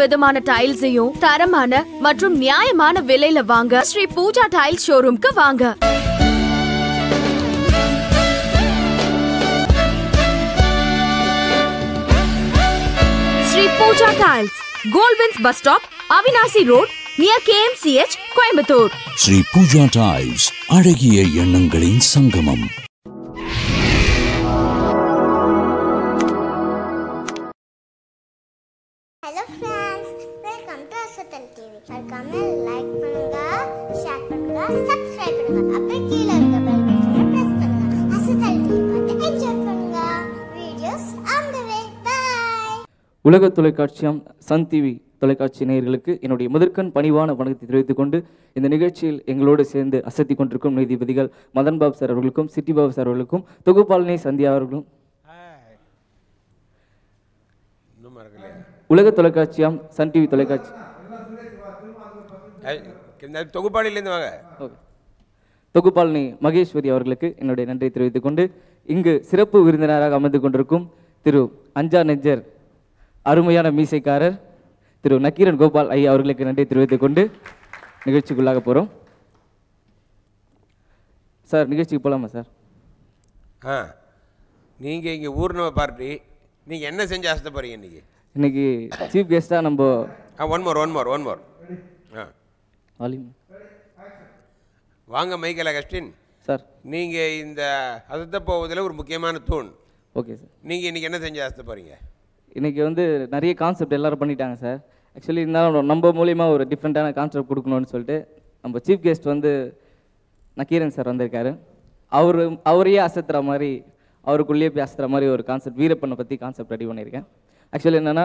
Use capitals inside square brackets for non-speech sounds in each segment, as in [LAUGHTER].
விதமான டைல்ஸையும் தரமான மற்றும் நியாயமான விலையில வாங்க ஸ்ரீ பூஜா டைல் ஷோரூம்க்கு வாங்க ஸ்ரீ பூஜா டைல்ஸ் கோல்வின்ஸ் bus stop Avinashi road near KMCH Coimbatore Sri Pooja tiles அழகிய எண்ணங்களின் சங்கமம் ஃப்ரெண்ட்ஸ் வெல்கம் டு டிவி மறக்காம லைக் பண்ணுங்க ஷேர் பண்ணுங்க சப்ஸ்கிரைப் பண்ணுங்க அப்புறம் இருக்க பெல் பட்டனை பிரஸ் பண்ணுங்க டிவி பார்த்து என்ஜாய் பண்ணுங்க videos on the way bye உலக தொலைக்காட்சியம் சன் டிவி தொலைக்காட்சி நேயர்களுக்கு என்னுடைய முதற்கண் பணிவான வணக்கத்தை தெரிவித்துக் கொண்டு இந்த நிகழ்ச்சியில் எங்களோடு சேர்ந்து அசத்தி கொண்டிருக்கும் நீதிபதிகள் மதன் சார் அவர்களுக்கும் சிட்டி பாபு சார் அவர்களுக்கும் தொகுப்பாளனை சந்தியா அவர்களும் உலக தொலைக்காட்சியாம் சன் டிவி தொலைக்காட்சி தொகுப்பாளிலேருந்து வாங்க தொகுப்பாளினி மகேஸ்வரி அவர்களுக்கு என்னுடைய நன்றியை தெரிவித்துக் கொண்டு இங்கு சிறப்பு விருந்தினராக அமர்ந்து கொண்டிருக்கும் திரு அஞ்சா நெஞ்சர் அருமையான மீசைக்காரர் திரு நக்கீரன் கோபால் ஐயா அவர்களுக்கு நன்றி தெரிவித்துக் கொண்டு நிகழ்ச்சிக்குள்ளாக போகிறோம் சார் நிகழ்ச்சிக்கு போகலாமா சார் ஆ நீங்கள் இங்கே ஊர்ணவ பார்ட்டி நீங்கள் என்ன செஞ்சு ஆசைப்படுறீங்க இன்றைக்கி இன்னைக்கு சீஃப் கெஸ்ட்டாக நம்ம one more one more one more வாங்க மைக்கேல அகஸ்டின் சார் நீங்கள் இந்த அசத்த போவதில் ஒரு முக்கியமான தூண் ஓகே சார் நீங்கள் இன்றைக்கி என்ன செஞ்சு அசத்த போகிறீங்க இன்றைக்கி வந்து நிறைய கான்செப்ட் எல்லாரும் பண்ணிட்டாங்க சார் ஆக்சுவலி இருந்தாலும் நம்ம மூலியமா ஒரு டிஃப்ரெண்ட்டான கான்செப்ட் கொடுக்கணும்னு சொல்லிட்டு நம்ம சீஃப் கெஸ்ட் வந்து நக்கீரன் சார் வந்திருக்காரு அவர் அவரையே அசத்துற மாதிரி அவருக்குள்ளேயே போய் அசத்துற மாதிரி ஒரு கான்செப்ட் வீரப்பண்ணை பற்றி கான்செப்ட் ரெடி பண்ணியிருக்கேன் ஆக்சுவலி என்னென்னா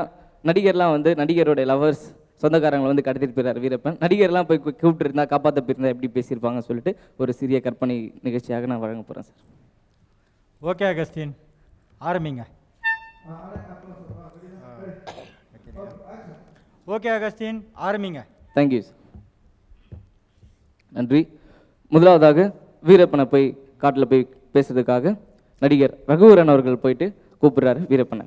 நடிகர்லாம் வந்து நடிகருடைய லவர்ஸ் சொந்தக்காரங்களை வந்து கடத்திட்டு போயிறார் வீரப்பன் நடிகர்லாம் போய் கூப்பிட்டு இருந்தால் காப்பாற்ற போயிருந்தா எப்படி பேசியிருப்பாங்கன்னு சொல்லிட்டு ஒரு சிறிய கற்பனை நிகழ்ச்சியாக நான் வழங்க போகிறேன் சார் ஓகே அகஸ்டின் ஆரம்பிங்க ஓகே அகஸ்டின் ஆரம்பிங்க தேங்க்யூ சார் நன்றி முதலாவதாக வீரப்பனை போய் காட்டில் போய் பேசுறதுக்காக நடிகர் ரகுவரன் அவர்கள் போயிட்டு கூப்பிடுறாரு வீரப்பனை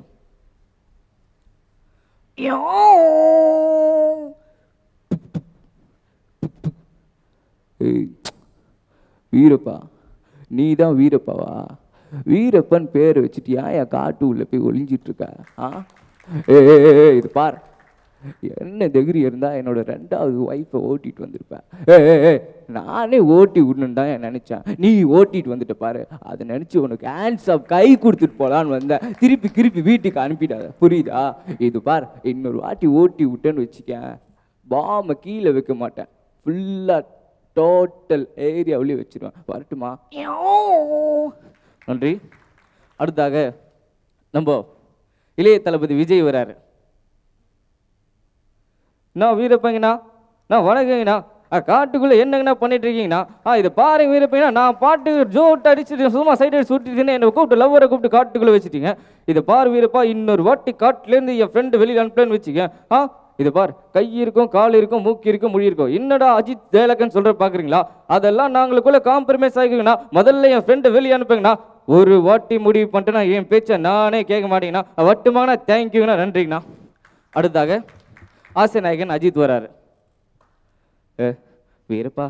வீரப்பா நீ தான் வீரப்பாவா வீரப்பன் பேரை வச்சுட்டியா என் காட்டு உள்ள போய் ஒளிஞ்சிட்டு இருக்க ஆ ஏ இது பாரு என்ன தகுதி இருந்தால் என்னோட ரெண்டாவது ஒய்ஃபை ஓட்டிட்டு வந்திருப்பேன் ஏ நானே ஓட்டி விடணும் தான் நினச்சேன் நீ ஓட்டிட்டு வந்துட்டு பாரு அதை நினச்சி உனக்கு ஹேண்ட்ஸ் ஆஃப் கை கொடுத்துட்டு போகலான்னு வந்தேன் திருப்பி திருப்பி வீட்டுக்கு அனுப்பிடாத புரியுதா இது பார் இன்னொரு வாட்டி ஓட்டி விட்டேன்னு வச்சுக்கேன் பாம்பை கீழே வைக்க மாட்டேன் ஃபுல்லாக டோட்டல் ஏரியாவிலே வச்சுருவேன் வரட்டுமா நன்றி அடுத்தாக நம்ம இளைய தளபதி விஜய் வராரு நான் வீரப்பங்கண்ணா நான் வணக்கங்கண்ணா காட்டுக்குள்ளே என்னங்கண்ணா பண்ணிட்டு இருக்கீங்கண்ணா ஆ இது பாரு வீரப்பங்கண்ணா நான் பாட்டு ஜோட்டு அடிச்சுட்டு சும்மா சைட் அடிச்சு சுட்டிட்டு என்னை கூப்பிட்டு லவ்வரை கூப்பிட்டு காட்டுக்குள்ளே வச்சுட்டீங்க இது பார் வீரப்பா இன்னொரு வாட்டி காட்டுலேருந்து என் ஃப்ரெண்டு வெளியில் அனுப்பலன்னு வச்சுக்க ஆ இது பார் கை இருக்கும் கால் இருக்கும் மூக்கு இருக்கும் மொழி இருக்கும் என்னடா அஜித் தேலகன் சொல்கிற பார்க்குறீங்களா அதெல்லாம் நாங்களுக்குள்ளே காம்ப்ரமைஸ் ஆகிக்குங்கண்ணா முதல்ல என் ஃப்ரெண்டு வெளியே அனுப்புங்கண்ணா ஒரு வாட்டி முடிவு பண்ணிட்டு நான் என் பேச்சை நானே கேட்க மாட்டேங்கண்ணா வட்டுமாங்கண்ணா தேங்க்யூங்கண்ணா நன்றிங்கண்ணா அடுத்தாக ஆசை நாயகன் அஜித் வராரு வீரப்பா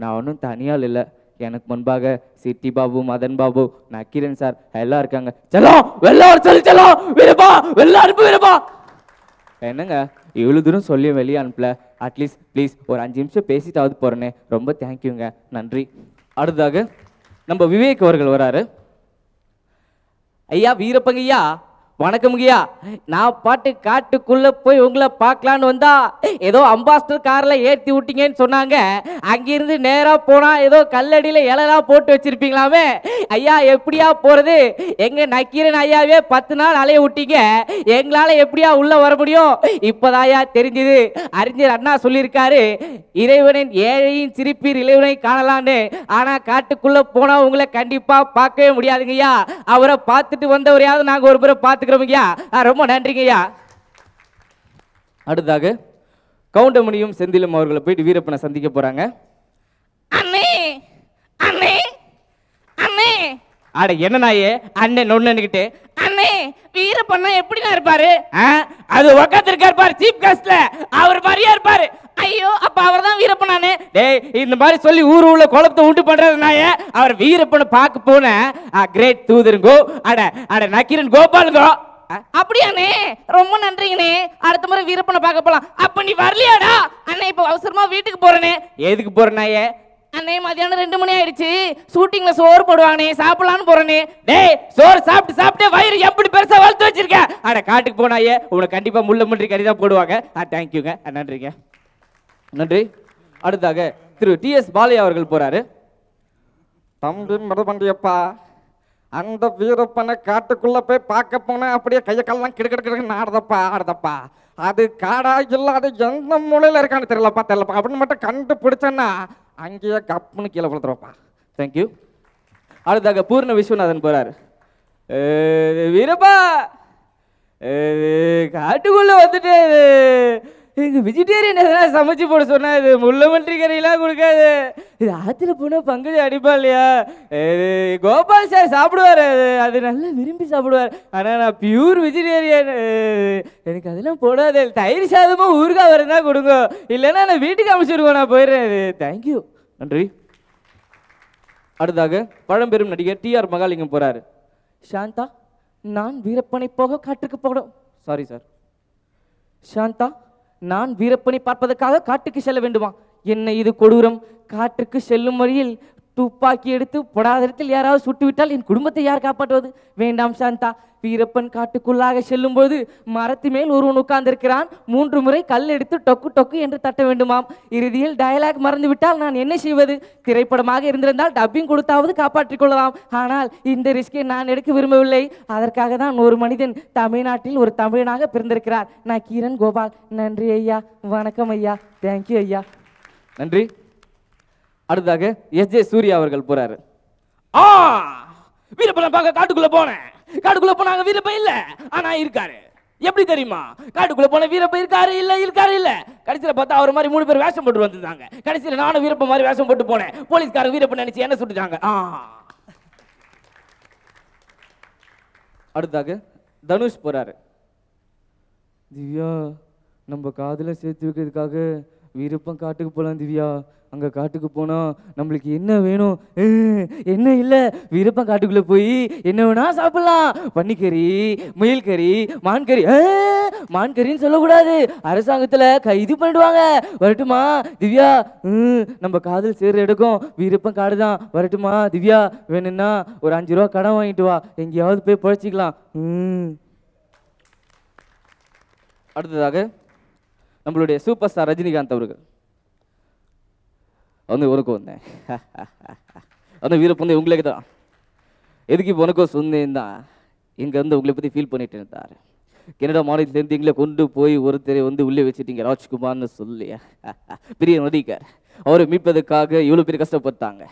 நான் ஒன்றும் தனியால் இல்லை எனக்கு முன்பாக சிட்டி பாபு மதன் பாபு நக்கீரன் சார் எல்லாம் இருக்காங்க செல்லம் வெள்ளாறு சொல்லி செலோ வீரப்பா வெள்ள அனுப்பு வீரப்பா என்னங்க இவ்வளோ தூரம் சொல்லி வெளியே அனுப்பல அட்லீஸ்ட் ப்ளீஸ் ஒரு அஞ்சு நிமிஷம் பேசிட்டாவது போகிறேனே ரொம்ப தேங்க்யூங்க நன்றி அடுத்ததாக நம்ம விவேக் அவர்கள் வராரு ஐயா வீரப்பங்கய்யா வணக்கம் கியா நான் பாட்டு காட்டுக்குள்ள போய் உங்களை பார்க்கலான்னு வந்தா ஏதோ அம்பாஸ்டர் கார்ல ஏற்றி விட்டீங்கன்னு சொன்னாங்க அங்கிருந்து நேரா போனா ஏதோ கல்லடியில இலலாம் போட்டு வச்சிருப்பீங்களாமே ஐயா எப்படியா போறது எங்க நக்கீரன் ஐயாவே பத்து நாள் அலைய விட்டீங்க எங்களால எப்படியா உள்ள வர முடியும் ஐயா தெரிஞ்சது அறிஞர் அண்ணா சொல்லியிருக்காரு இறைவனின் ஏழையின் சிரிப்பீர் இறைவனை காணலான்னு ஆனா காட்டுக்குள்ள போனா உங்களை கண்டிப்பா பார்க்கவே முடியாதுங்கய்யா அவரை பார்த்துட்டு வந்தவரையாவது நாங்க ஒரு பேரை பார்த்து இருக்கிறவங்கயா ரொம்ப நன்றிங்கய்யா அடுத்ததாக கவுண்டமணியும் செந்திலும் அவர்களை போயிட்டு வீரப்பனை சந்திக்க போறாங்க அண்ணே அண்ணே அண்ணே அட என்னனாயே அண்ணே நொண்ணுக்கிட்டு அண்ணே வீரப்பண்ணா எப்படிலாம் இருப்பாரு அது உக்காந்துருக்காரு பாரு சீப் காஸ்ட்ல அவர் மாதிரியா இருப்பாரு ஐயோ அப்ப அவர் தான் வீரப்பண்ணானே டேய் இந்த மாதிரி சொல்லி ஊர் உள்ள குழப்பத்தை உண்டு பண்றதுனாய அவர் வீரப்பனை பார்க்க போன கிரேட் தூதருங்கோ அட அட நக்கீரன் கோபாலுங்கோ அப்படியாண்ணே ரொம்ப நன்றிங்கண்ணே அடுத்த முறை வீரப்பனை பார்க்க போலாம் அப்ப நீ வரலையாடா அண்ணே இப்ப அவசரமா வீட்டுக்கு போறேனே எதுக்கு போறனாயே அண்ணே மதியானம் ரெண்டு மணி ஆயிடுச்சு ஷூட்டிங்ல சோறு போடுவாங்கண்ணே சாப்பிடலான்னு போறேனே டேய் சோறு சாப்பிட்டு சாப்பிட்டே வயிறு எப்படி பெருசா வளர்த்து வச்சிருக்க அட காட்டுக்கு போனாயே உனக்கு கண்டிப்பா முள்ள முன்றி கறி தான் போடுவாங்க ஆ தேங்க்யூங்க நன்றிங்க நன்றி அடுத்தாக திரு டி எஸ் பாலையா அவர்கள் போறாரு தம்பி மடபண்டியப்பா அந்த வீரப்பனை காட்டுக்குள்ள போய் பார்க்க போனா அப்படியே கையக்கெல்லாம் கிடுக்கிட்டு கிடுக்கு ஆடுதப்பா ஆடுதப்பா அது காடா இல்லாத எந்த மூலையில் இருக்கான்னு தெரியலப்பா தெரியலப்பா அப்படின்னு மட்டும் கண்டுபிடிச்சேன்னா அங்கேயே கப்புன்னு கீழே விழுத்துறப்பா தேங்க்யூ அடுத்தாக பூர்ண விஸ்வநாதன் போறாரு வீரப்பா காட்டுக்குள்ள வந்துட்டு எங்கள் வெஜிடேரியன் எதனால் சமைச்சு போட சொன்னால் இது முள்ளமன்றி கறியெல்லாம் கொடுக்காது இது ஆற்றுல போனால் பங்குஜி அடிப்பா இல்லையா இது கோபால் சார் சாப்பிடுவார் அது அது நல்லா விரும்பி சாப்பிடுவார் ஆனால் நான் பியூர் வெஜிடேரியன் எனக்கு அதெல்லாம் போடாது தயிர் சாதமும் ஊறுகாய் வரதான் கொடுங்க இல்லைன்னா நான் வீட்டுக்கு அமைச்சிருக்கோம் நான் போயிடுறேன் இது தேங்க்யூ நன்றி அடுத்தாக பழம்பெரும் நடிகர் டிஆர் மகாலிங்கம் போகிறார் சாந்தா நான் வீரப்பனை போக காட்டுக்கு போகணும் சாரி சார் சாந்தா நான் வீரப்பனை பார்ப்பதற்காக காட்டுக்கு செல்ல வேண்டுமா என்ன இது கொடூரம் காட்டுக்கு செல்லும் வழியில் துப்பாக்கி எடுத்து பொடாத இடத்தில் யாராவது சுட்டுவிட்டால் என் குடும்பத்தை யார் காப்பாற்றுவது வேண்டாம் சாந்தா வீரப்பன் காட்டுக்குள்ளாக செல்லும் போது மரத்து மேல் ஒருவன் உட்கார்ந்திருக்கிறான் மூன்று முறை கல் எடுத்து டொக்கு டொக்கு என்று தட்ட வேண்டுமாம் இறுதியில் டயலாக் மறந்துவிட்டால் நான் என்ன செய்வது திரைப்படமாக இருந்திருந்தால் டப்பிங் கொடுத்தாவது காப்பாற்றிக் கொள்ளலாம் ஆனால் இந்த ரிஸ்கை நான் எடுக்க விரும்பவில்லை அதற்காக தான் ஒரு மனிதன் தமிழ்நாட்டில் ஒரு தமிழனாக பிறந்திருக்கிறார் நான் கீரன் கோபால் நன்றி ஐயா வணக்கம் ஐயா தேங்க்யூ ஐயா நன்றி அடுத்ததாக எஸ் ஜே சூர்யா அவர்கள் போறாரு ஆ வீரப்பனை பார்க்க காட்டுக்குள்ள போனேன் காட்டுக்குள்ள போனாங்க வீரப்பன் இல்ல ஆனா இருக்காரு எப்படி தெரியுமா காட்டுக்குள்ள போன வீரப்ப இருக்காரு இல்ல இருக்காரு இல்ல கடைசியில பார்த்தா அவர் மாதிரி மூணு பேர் வேஷம் போட்டு வந்திருந்தாங்க கடைசியில நானும் வீரப்ப மாதிரி வேஷம் போட்டு போனேன் போலீஸ்கார வீரப்ப நினைச்சு என்ன சுட்டுட்டாங்க அடுத்தாக தனுஷ் போறாரு திவ்யா நம்ம காதில் சேர்த்து வைக்கிறதுக்காக விருப்பம் காட்டுக்கு போகலாம் திவ்யா அங்கே காட்டுக்கு போனால் நம்மளுக்கு என்ன வேணும் என்ன இல்லை விருப்பம் காட்டுக்குள்ளே போய் என்ன வேணா சாப்பிட்லாம் பன்னிக்கறி முயல் கறி மான்கறி மான்கறின்னு சொல்லக்கூடாது அரசாங்கத்தில் கைது பண்ணிடுவாங்க வரட்டுமா திவ்யா நம்ம காதல் சேர எடுக்கும் விருப்பம் காடு தான் வரட்டுமா திவ்யா வேணும்னா ஒரு அஞ்சு ரூபா கடன் வாங்கிட்டு வா எங்கேயாவது போய் பழச்சிக்கலாம் அடுத்ததாக நம்மளுடைய சூப்பர் ஸ்டார் ரஜினிகாந்த் அவர்கள் வந்து உனக்கு வந்தேன் அந்த வீர பொண்ணு உங்களுக்கு தான் எதுக்கு இப்போ உனக்கும் தான் இங்கே வந்து உங்களை பற்றி ஃபீல் பண்ணிட்டு இருந்தார் கனடா மாநிலத்திலேருந்து எங்களை கொண்டு போய் ஒருத்தரை வந்து உள்ளே வச்சுட்டீங்க ராஜ்குமார்னு சொல்லியா பிரிய நடிகர் அவரை மீட்பதற்காக இவ்வளோ பேர் கஷ்டப்பட்டாங்க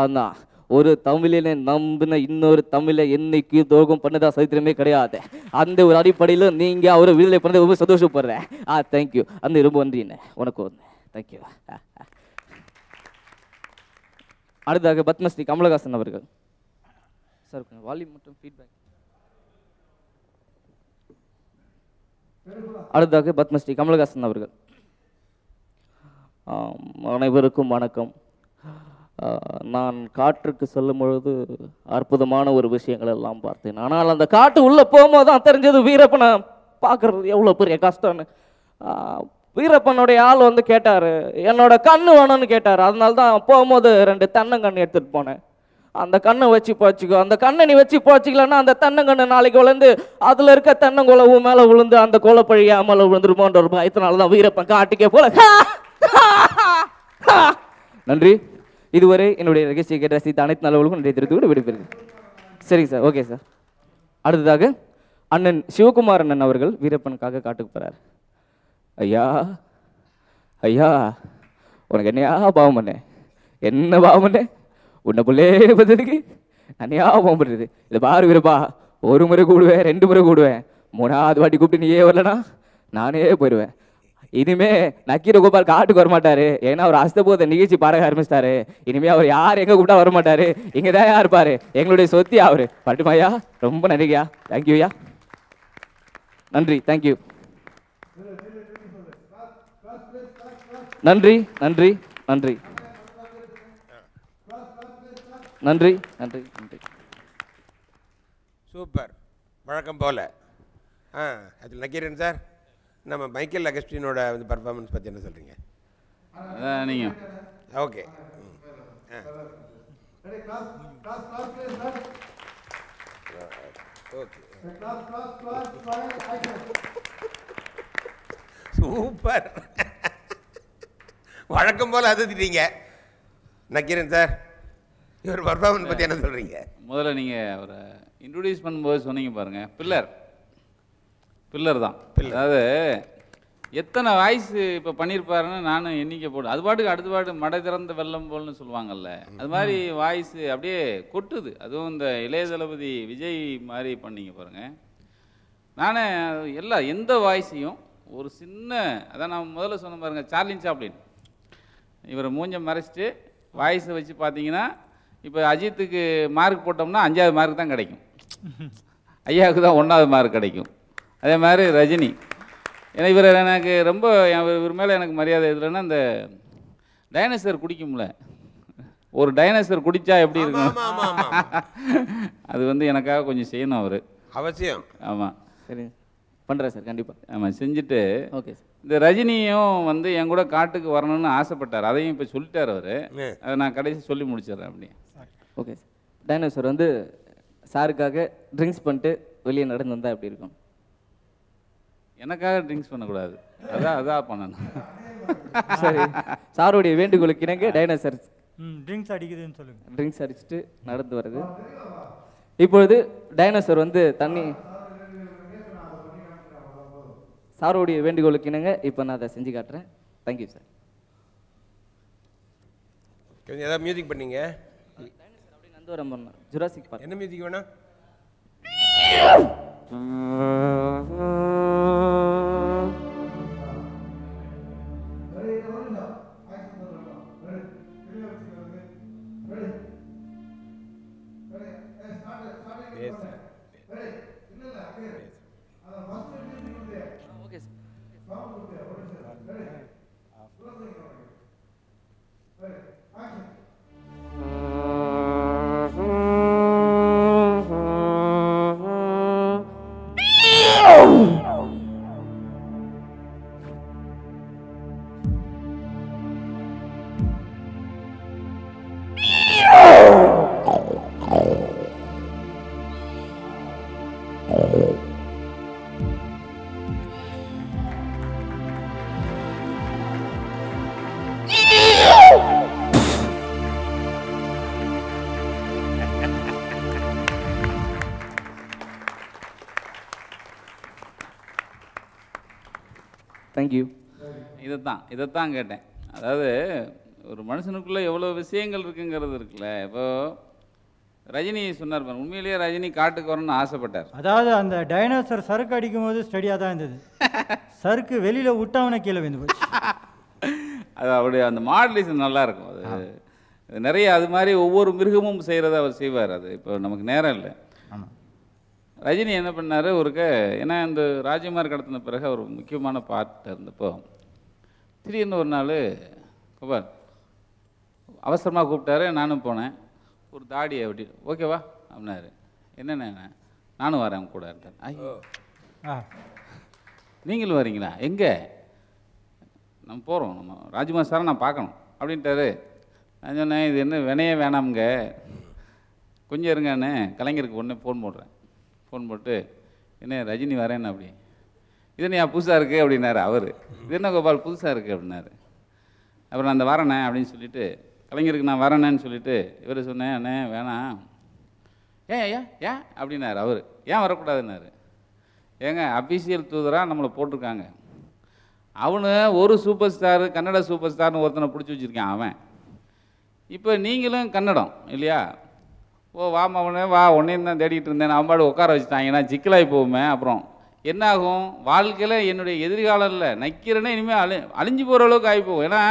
அதுதான் ஒரு தமிழனை நம்பின இன்னொரு தமிழை என்னைக்கு துரோகம் பண்ணதா சரித்திரமே கிடையாது அந்த ஒரு அடிப்படையில் நீங்கள் அவரை விடுதலை பண்ணதை ரொம்ப சந்தோஷப்படுறேன் ஆ தேங்க்யூ அந்த ரொம்ப நன்றிண்ணே உனக்கு ஒன்று தேங்க்யூ அடுத்ததாக பத்மஸ்ரீ கமலஹாசன் அவர்கள் சார் வால்யூம் மற்றும் ஃபீட்பேக் அடுத்ததாக பத்மஸ்ரீ கமலஹாசன் அவர்கள் அனைவருக்கும் வணக்கம் நான் காற்றுக்கு செல்லும் பொழுது அற்புதமான ஒரு விஷயங்கள் எல்லாம் பார்த்தேன் ஆனால் அந்த காட்டு உள்ளே போகும்போது தான் தெரிஞ்சது வீரப்பனை பார்க்குறது எவ்வளோ பெரிய கஷ்டம்னு வீரப்பனுடைய ஆள் வந்து கேட்டார் என்னோட கண்ணு வேணும்னு கேட்டார் அதனால தான் போகும்போது ரெண்டு தென்னங்கன்று எடுத்துகிட்டு போனேன் அந்த கண்ணை வச்சு போச்சுக்கோ அந்த கண்ணை நீ வச்சு போச்சுக்கலன்னா அந்த தென்னங்கண்ணு நாளைக்கு விழுந்து அதில் இருக்க தென்னங்குளவு மேலே விழுந்து அந்த குலப்பழியா மேலே விழுந்துருமோன்ற ஒரு பயத்தினால தான் வீரப்பன் காட்டுக்கே போல நன்றி இதுவரை என்னுடைய கேட்ட ரசித்த அனைத்து நல்லவர்களுக்கும் நிறைய திருத்துக்கூட விடுபெறுகிறேன் சரிங்க சார் ஓகே சார் அடுத்ததாக அண்ணன் சிவகுமார் அண்ணன் அவர்கள் வீரப்பனுக்காக காட்டுக்கு போகிறார் ஐயா ஐயா உனக்கு என்னையா பாவம் பண்ணேன் என்ன பாவம் பண்ணேன் உன்னை பிள்ளையே பார்த்ததுக்கு என்னையா பாவம் பண்ணுறது இதை பாரு வீரப்பா ஒரு முறை கூடுவேன் ரெண்டு முறை கூடுவேன் மூணாவது வாட்டி கூப்பிட்டு நீயே வரலனா நானே போயிடுவேன் இனிமே நக்கீர கோபால் காட்டுக்கு வரமாட்டாரு ஏன்னா அவர் அஸ்தபோத நிகழ்ச்சி பாருங்க ஆரம்பிச்சிட்டாரு இனிமே அவர் யார் எங்க கூப்பிட்டா வரமாட்டாரு இங்க தான் யார் இருப்பாரு எங்களுடைய சொத்தி அவரு பட்டுமாயா ரொம்ப நன்றியா தேங்க்யூயா நன்றி தேங்க்யூ நன்றி நன்றி நன்றி நன்றி நன்றி நன்றி சூப்பர் வழக்கம் போல ஆ அது நக்கீரன் சார் நம்ம மைக்கேல் அகஸ்டினோட வந்து பர்ஃபார்மன்ஸ் பற்றி என்ன சொல்கிறீங்க நீங்கள் ஓகே ஓகே சூப்பர் வழக்கம் போல் அதிர்த்திட்டீங்க நக்கிரன் சார் இவர் பர்ஃபார்மன்ஸ் பற்றி என்ன சொல்கிறீங்க முதல்ல நீங்கள் அவரை இன்ட்ரொடியூஸ் பண்ணும்போது சொன்னீங்க பாருங்கள் பில்லர் பில்லர் தான் அதாவது எத்தனை வாய்ஸு இப்போ பண்ணியிருப்பாருன்னு நானும் எண்ணிக்கை போடு அது பாட்டுக்கு அடுத்த பாட்டு மடை திறந்த வெள்ளம் போல்னு சொல்லுவாங்கல்ல அது மாதிரி வாய்ஸு அப்படியே கொட்டுது அதுவும் இந்த இளைய தளபதி விஜய் மாதிரி பண்ணிங்க பாருங்க நானே எல்லா எந்த வாய்ஸையும் ஒரு சின்ன அதான் நான் முதல்ல சொன்ன பாருங்க சார்லின் சாப்ளின் இவரை மூஞ்ச மறைச்சிட்டு வாய்ஸை வச்சு பார்த்தீங்கன்னா இப்போ அஜித்துக்கு மார்க் போட்டோம்னா அஞ்சாவது மார்க் தான் கிடைக்கும் [LAUGHS] ஐயாவுக்கு தான் ஒன்றாவது மார்க் கிடைக்கும் அதே மாதிரி ரஜினி ஏன்னா இவர் எனக்கு ரொம்ப இவர் மேலே எனக்கு மரியாதை எதுலன்னா அந்த டைனோசர் குடிக்கும்ல ஒரு டைனோசர் குடித்தா எப்படி இருக்கும் அது வந்து எனக்காக கொஞ்சம் செய்யணும் அவர் அவசியம் ஆமாம் சரி பண்ணுறேன் சார் கண்டிப்பாக ஆமாம் செஞ்சுட்டு ஓகே இந்த ரஜினியும் வந்து என் கூட காட்டுக்கு வரணும்னு ஆசைப்பட்டார் அதையும் இப்போ சொல்லிட்டார் அவர் அதை நான் கடைசி சொல்லி முடிச்சிடுறேன் அப்படியே ஓகே டைனோசர் வந்து சாருக்காக ட்ரிங்க்ஸ் பண்ணிட்டு வெளியே நடந்து வந்தால் எப்படி இருக்கும் எனக்காக ட்ரிங்க்ஸ் பண்ணக்கூடாது அதான் அதான் பண்ணணும் சரி சாருடைய வேண்டுகோளுக்கு இணங்க டைனோசர் ட்ரிங்க்ஸ் அடிக்குதுன்னு சொல்லுங்க ட்ரிங்க்ஸ் அடிச்சுட்டு நடந்து வருது இப்பொழுது டைனோசர் வந்து தண்ணி சாருடைய வேண்டுகோளுக்கு இணங்க இப்போ நான் அதை செஞ்சு காட்டுறேன் தேங்க்யூ சார் கொஞ்சம் ஏதாவது மியூசிக் பண்ணீங்க ஜுராசிக் என்ன மியூசிக் வேணா [LAUGHS] தேங்க்யூ இதைத்தான் இதைத்தான் கேட்டேன் அதாவது ஒரு மனுஷனுக்குள்ளே எவ்வளோ விஷயங்கள் இருக்குங்கிறது இருக்குல்ல இப்போது ரஜினி சொன்னார் உண்மையிலேயே ரஜினி காட்டுக்கு வரணும்னு ஆசைப்பட்டார் அதாவது அந்த டைனோசர் சறுக்கு அடிக்கும் போது ஸ்டடியாக தான் இருந்தது [LAUGHS] சறுக்கு வெளியில் விட்டவனை கீழே விழுந்து போச்சு [LAUGHS] அது அவருடைய அந்த மாடலிசன் நல்லா இருக்கும் அது நிறைய அது மாதிரி ஒவ்வொரு மிருகமும் செய்கிறத அவர் செய்வார் அது இப்போ நமக்கு நேரம் இல்லை ஆமாம் ரஜினி என்ன பண்ணார் ஒருக்க ஏன்னா இந்த ராஜ்குமார் கடத்தின பிறகு அவர் முக்கியமான பாட்டு இருந்தப்போ திடீர்னு ஒரு நாள் குபார் அவசரமாக கூப்பிட்டாரு நானும் போனேன் ஒரு தாடியை அப்படி ஓகேவா அப்படின்னாரு என்னென்ன நானும் வரேன் கூட இருந்தேன் ஐயோ நீங்களும் வரீங்களா எங்கே நம்ம போகிறோம் நம்ம ராஜ்குமார் சாரை நான் பார்க்கணும் அப்படின்ட்டாரு நான் சொன்னேன் இது என்ன வினையே வேணாமுங்க கொஞ்சம் இருங்கன்னு கலைஞருக்கு ஒன்று ஃபோன் போடுறேன் ஃபோன் போட்டு என்ன ரஜினி வரேன் அப்படி இது நீ புதுசாக இருக்குது அப்படின்னாரு அவர் இது என்ன கோபால் புதுசாக இருக்குது அப்படின்னாரு அப்புறம் அந்த வரணேன் அப்படின்னு சொல்லிட்டு கலைஞருக்கு நான் வரணேன்னு சொல்லிட்டு இவர் சொன்னேன் அண்ணே வேணாம் ஏன் ஏன் ஏன் அப்படின்னாரு அவர் ஏன் வரக்கூடாதுன்னாரு ஏங்க அபிஷியல் தூதராக நம்மளை போட்டிருக்காங்க அவனு ஒரு சூப்பர் ஸ்டாரு கன்னட சூப்பர் ஸ்டார்னு ஒருத்தனை பிடிச்சி வச்சுருக்கேன் அவன் இப்போ நீங்களும் கன்னடம் இல்லையா ஓ வா மவனே வா உன்னையும் தான் தேடிட்டு இருந்தேன் நான் பாடு உட்கார வச்சுட்டாங்கன்னா சிக்கலாகி போகுமே அப்புறம் என்னாகும் வாழ்க்கையில் என்னுடைய எதிர்காலம் இல்லை நைக்கிறனே இனிமேல் அழி அழிஞ்சு போகிற அளவுக்கு ஆகிப்போம் ஏன்னா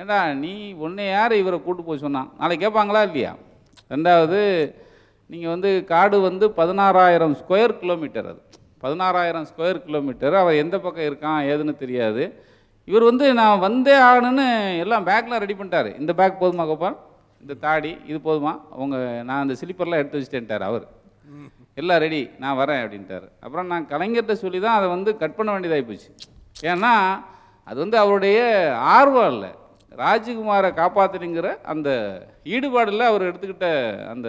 ஏண்டா நீ ஒன்றே யார் இவரை கூப்பிட்டு போய் சொன்னான் நாளைக்கு கேட்பாங்களா இல்லையா ரெண்டாவது நீங்கள் வந்து காடு வந்து பதினாறாயிரம் ஸ்கொயர் கிலோமீட்டர் அது பதினாறாயிரம் ஸ்கொயர் கிலோமீட்டர் அவர் எந்த பக்கம் இருக்கான் ஏதுன்னு தெரியாது இவர் வந்து நான் வந்தே ஆகணும்னு எல்லாம் பேக்கெலாம் ரெடி பண்ணிட்டார் இந்த பேக் போதுமா கோப்பான் இந்த தாடி இது போதுமா அவங்க நான் அந்த ஸ்லீப்பர்லாம் எடுத்து வச்சுட்டேன்ட்டார் அவர் எல்லாம் ரெடி நான் வரேன் அப்படின்ட்டார் அப்புறம் நான் கலைஞர்கிட்ட சொல்லி தான் அதை வந்து கட் பண்ண வேண்டியதாகி போச்சு ஏன்னா அது வந்து அவருடைய ஆர்வம் இல்லை ராஜ்குமாரை காப்பாற்றுறங்கிற அந்த ஈடுபாடில் அவர் எடுத்துக்கிட்ட அந்த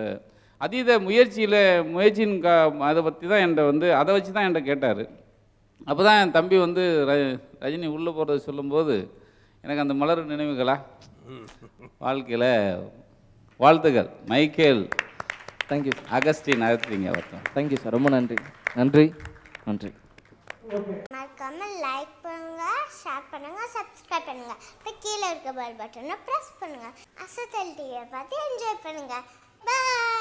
அதீத முயற்சியில் முயற்சியின் கா அதை பற்றி தான் என்கிட்ட வந்து அதை வச்சு தான் என்கிட்ட கேட்டார் அப்போ தான் என் தம்பி வந்து ரஜினி உள்ளே போகிறத சொல்லும்போது எனக்கு அந்த மலர் நினைவுகளா வாழ்க்கையில் வாழ்த்துக்கள் மைக்கேல் தேங்க்யூ அகஸ்டின் அகஸ்டிங்க ஒருத்தன் தேங்க்யூ சார் ரொம்ப நன்றி நன்றி நன்றி மறக்காம லைக் பண்ணுங்க ஷேர் பண்ணுங்க சப்ஸ்கிரைப் பண்ணுங்க இப்போ கீழே இருக்க பெல் பட்டனை ப்ரெஸ் பண்ணுங்க அசத்தல் டிவியை பார்த்து என்ஜாய் பண்ணுங்க பாய்